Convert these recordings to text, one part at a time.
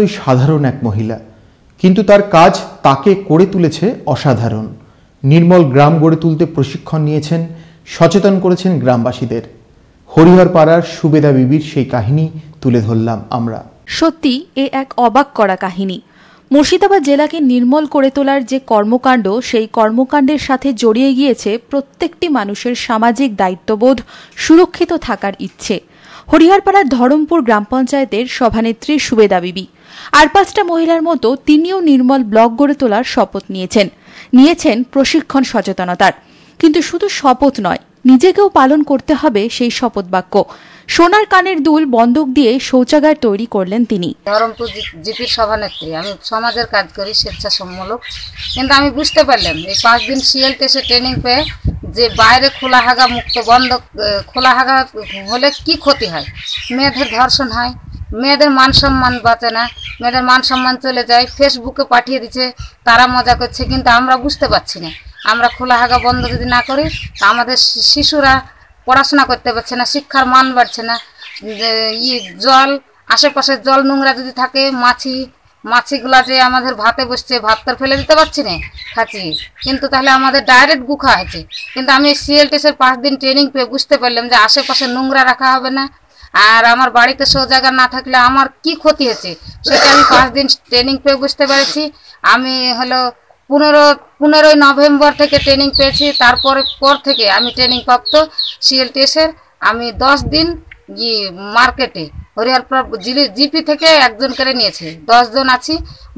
অত্যন্তই সাধারণ এক মহিলা কিন্তু তার কাজ তাকে করে তুলেছে অসাধারণ নির্মল গ্রাম গড়ে তুলতে প্রশিক্ষণ নিয়েছেন সচেতন করেছেন গ্রামবাসীদের হরিহরপাড়ার সুবেদা বিবির সেই কাহিনী তুলে ধরলাম আমরা সত্যি এ এক অবাক করা কাহিনী মুর্শিদাবাদ জেলাকে নির্মল করে তোলার যে কর্মকাণ্ড সেই কর্মকাণ্ডের সাথে জড়িয়ে গিয়েছে প্রত্যেকটি মানুষের সামাজিক দায়িত্ববোধ সুরক্ষিত থাকার ইচ্ছে হরিহরপাড়ার ধরমপুর গ্রাম পঞ্চায়েতের সভানেত্রী সুবেদা বিবি আর পাঁচটা মহিলার মতো তিনিও নির্মল ব্লক গড়ে তোলার শপথ নিয়েছেন নিয়েছেন প্রশিক্ষণ সচেতনতার কিন্তু শুধু শপথ নয় নিজেকেও পালন করতে হবে সেই শপথ বাক্য সোনার কানের দুল বন্দুক দিয়ে শৌচাগার তৈরি করলেন তিনি ধরমপুর জিপির সভানেত্রী আমি সমাজের কাজ করি কিন্তু আমি বুঝতে পারলাম এই পাঁচ দিন সিএল টেস্টে ট্রেনিং পেয়ে যে বাইরে খোলা হাগা মুক্ত বন্ধ খোলা হাগা হলে কি ক্ষতি হয় মেয়েদের ধর্ষণ হয় মেয়েদের মান সম্মান বাঁচে না মেয়েদের মান সম্মান চলে যায় ফেসবুকে পাঠিয়ে দিচ্ছে তারা মজা করছে কিন্তু আমরা বুঝতে পারছি না আমরা খোলা হাগা বন্ধ যদি না করি তা আমাদের শিশুরা পড়াশোনা করতে পারছে না শিক্ষার মান বাড়ছে না ই জল আশেপাশের জল নোংরা যদি থাকে মাছি মাছিগুলা যে আমাদের ভাতে বসছে ভাত তো ফেলে দিতে পারছি না খাচ্ছি কিন্তু তাহলে আমাদের ডাইরেক্ট গুখা হয়েছে কিন্তু আমি টেসের পাঁচ দিন ট্রেনিং পেয়ে বুঝতে পারলাম যে আশেপাশে নোংরা রাখা হবে না আর আমার বাড়িতে জায়গা না থাকলে আমার কি ক্ষতি হয়েছে সেটা আমি পাঁচ দিন ট্রেনিং পেয়ে বুঝতে পেরেছি আমি হলো পনেরো পনেরোই নভেম্বর থেকে ট্রেনিং পেয়েছি তারপরে পর থেকে আমি ট্রেনিং প্রাপ্ত সিএলটিএসের আমি দশ দিন গিয়ে মার্কেটে হরিহরপুর জিপি থেকে একজন করে নিয়েছে জন আছি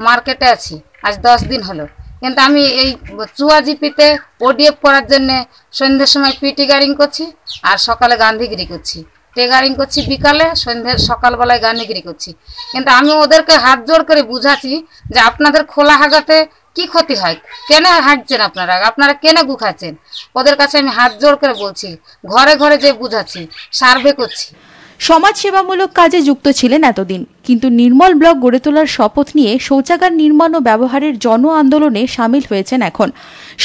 মার্কেটে আছি আজ দশ দিন হলো কিন্তু আমি এই চুয়া জিপিতে ওডিএফ করার জন্যে সন্ধ্যের সময় পিটি গারিং করছি আর সকালে গান্ধীগিরি করছি টেগারিং করছি বিকালে সন্ধ্যের সকালবেলায় গান্ধীগিরি করছি কিন্তু আমি ওদেরকে হাত জোড় করে বুঝাচ্ছি যে আপনাদের খোলা হাগাতে কি ক্ষতি হয় কেন হাঁটছেন আপনারা আপনারা কেন গুখাচ্ছেন ওদের কাছে আমি হাত জোড় করে বলছি ঘরে ঘরে যে বুঝাচ্ছি সার্ভে করছি সমাজ সেবামূলক কাজে যুক্ত ছিলেন এতদিন কিন্তু নির্মল ব্লক গড়ে তোলার শপথ নিয়ে শৌচাগার নির্মাণ ও ব্যবহারের জন আন্দোলনে সামিল হয়েছেন এখন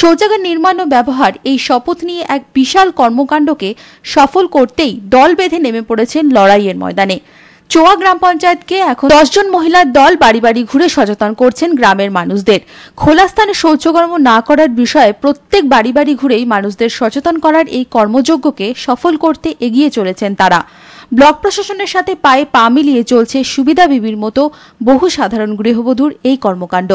শৌচাগার নির্মাণ ও ব্যবহার এই শপথ নিয়ে এক বিশাল কর্মকাণ্ডকে সফল করতেই দল বেঁধে নেমে পড়েছেন লড়াইয়ের ময়দানে চোয়া গ্রাম পঞ্চায়েতকে এখন দশজন মহিলার দল বাড়ি বাড়ি ঘুরে সচেতন করছেন গ্রামের মানুষদের খোলা স্থানে শৌচকর্ম না করার বিষয়ে প্রত্যেক বাড়ি বাড়ি ঘুরেই মানুষদের সচেতন করার এই কর্মযজ্ঞকে সফল করতে এগিয়ে চলেছেন তারা ব্লক প্রশাসনের সাথে পায়ে পা মিলিয়ে চলছে সুবিধা বিবির মতো বহু সাধারণ গৃহবধূর এই কর্মকাণ্ড